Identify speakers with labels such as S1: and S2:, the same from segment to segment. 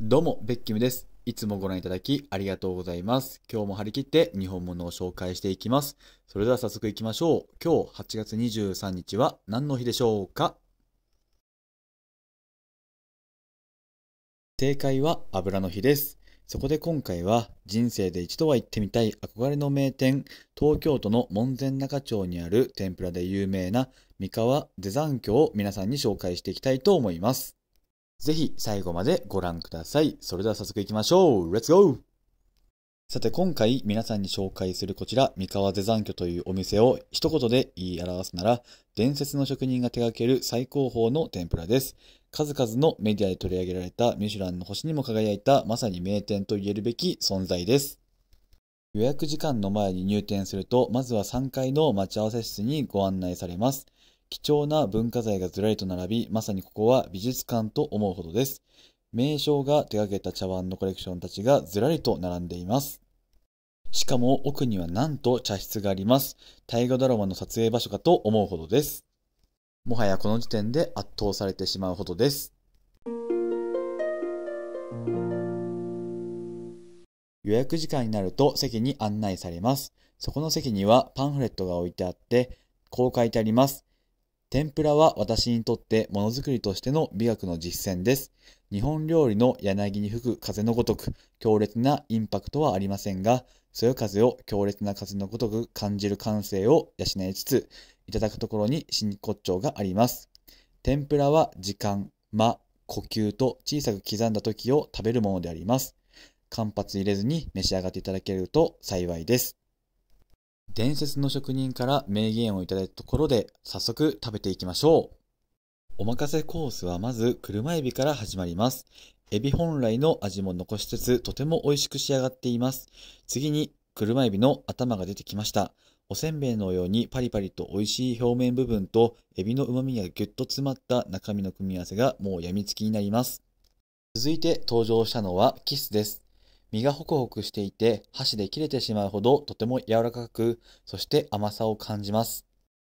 S1: どうも、ベッキムです。いつもご覧いただきありがとうございます。今日も張り切って日本物を紹介していきます。それでは早速行きましょう。今日8月23日は何の日でしょうか正解は油の日です。そこで今回は人生で一度は行ってみたい憧れの名店、東京都の門前仲町にある天ぷらで有名な三河ザ山郷を皆さんに紹介していきたいと思います。ぜひ最後までご覧ください。それでは早速行きましょう。Let's go! さて今回皆さんに紹介するこちら、三河出山居というお店を一言で言い表すなら、伝説の職人が手掛ける最高峰の天ぷらです。数々のメディアで取り上げられたミシュランの星にも輝いたまさに名店と言えるべき存在です。予約時間の前に入店すると、まずは3階の待ち合わせ室にご案内されます。貴重な文化財がずらりと並び、まさにここは美術館と思うほどです。名称が手掛けた茶碗のコレクションたちがずらりと並んでいます。しかも奥にはなんと茶室があります。大河ドラマの撮影場所かと思うほどです。もはやこの時点で圧倒されてしまうほどです。予約時間になると席に案内されます。そこの席にはパンフレットが置いてあって、こう書いてあります。天ぷらは私にとってものづくりとしての美学の実践です。日本料理の柳に吹く風のごとく強烈なインパクトはありませんが、そよ風を強烈な風のごとく感じる感性を養いつつ、いただくところに真骨頂があります。天ぷらは時間、間、呼吸と小さく刻んだ時を食べるものであります。間髪入れずに召し上がっていただけると幸いです。伝説の職人から名言をいただいたところで、早速食べていきましょう。おまかせコースはまず車エビから始まります。エビ本来の味も残しつつ、とても美味しく仕上がっています。次に、車エビの頭が出てきました。おせんべいのようにパリパリと美味しい表面部分と、エビの旨味がぎゅっと詰まった中身の組み合わせがもう病みつきになります。続いて登場したのはキスです。身がホクホクしていて箸で切れてしまうほどとても柔らかく、そして甘さを感じます。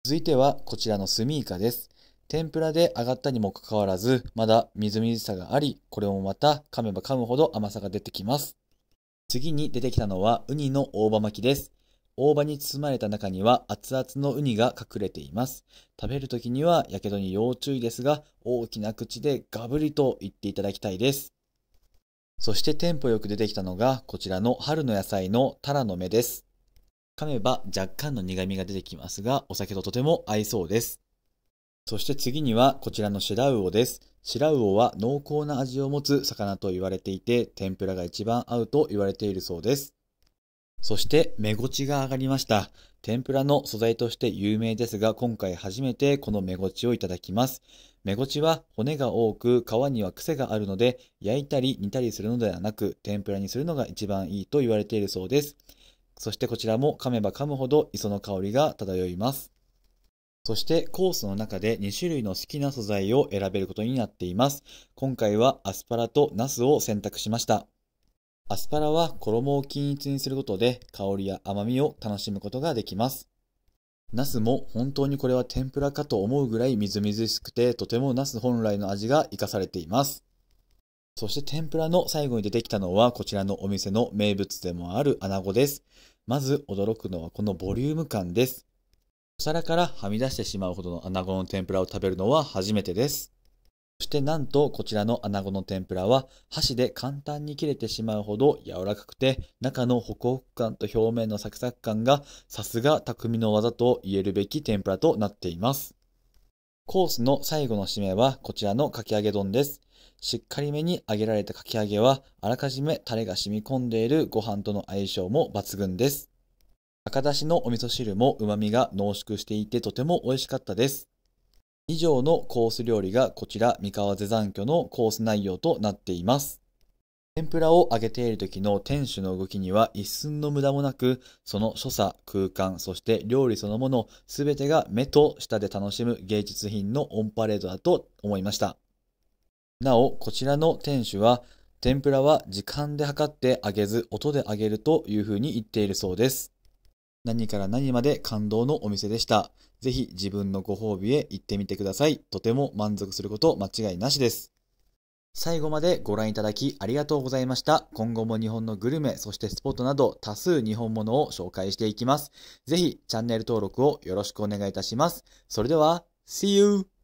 S1: 続いてはこちらのスミイカです。天ぷらで揚がったにもかかわらず、まだみずみずしさがあり、これもまた噛めば噛むほど甘さが出てきます。次に出てきたのはウニの大葉巻きです。大葉に包まれた中には熱々のウニが隠れています。食べる時には火傷に要注意ですが、大きな口でガブリと言っていただきたいです。そしてテンポよく出てきたのが、こちらの春の野菜のタラの芽です。噛めば若干の苦味が出てきますが、お酒ととても合いそうです。そして次にはこちらのシラウオです。シラウオは濃厚な味を持つ魚と言われていて、天ぷらが一番合うと言われているそうです。そして、目ごちが上がりました。天ぷらの素材として有名ですが、今回初めてこの目ごちをいただきます。目ごちは骨が多く、皮には癖があるので、焼いたり煮たりするのではなく、天ぷらにするのが一番いいと言われているそうです。そしてこちらも噛めば噛むほど磯の香りが漂います。そしてコースの中で2種類の好きな素材を選べることになっています。今回はアスパラとナスを選択しました。アスパラは衣を均一にすることで香りや甘みを楽しむことができます。ナスも本当にこれは天ぷらかと思うぐらいみずみずしくてとてもナス本来の味が活かされています。そして天ぷらの最後に出てきたのはこちらのお店の名物でもある穴子です。まず驚くのはこのボリューム感です。お皿からはみ出してしまうほどの穴子の天ぷらを食べるのは初めてです。そしてなんとこちらの穴子の天ぷらは箸で簡単に切れてしまうほど柔らかくて中のホクホク感と表面のサクサク感がさすが匠の技と言えるべき天ぷらとなっています。コースの最後の締めはこちらのかき揚げ丼です。しっかりめに揚げられたかき揚げはあらかじめタレが染み込んでいるご飯との相性も抜群です。赤だしのお味噌汁も旨味が濃縮していてとても美味しかったです。以上のコース料理がこちら三河瀬残居のコース内容となっています。天ぷらを揚げている時の店主の動きには一寸の無駄もなく、その所作、空間、そして料理そのもの、全てが目と舌で楽しむ芸術品のオンパレードだと思いました。なお、こちらの店主は、天ぷらは時間で測って揚げず、音で揚げるというふうに言っているそうです。何から何まで感動のお店でした。ぜひ自分のご褒美へ行ってみてください。とても満足すること間違いなしです。最後までご覧いただきありがとうございました。今後も日本のグルメ、そしてスポットなど多数日本物を紹介していきます。ぜひチャンネル登録をよろしくお願いいたします。それでは、See you!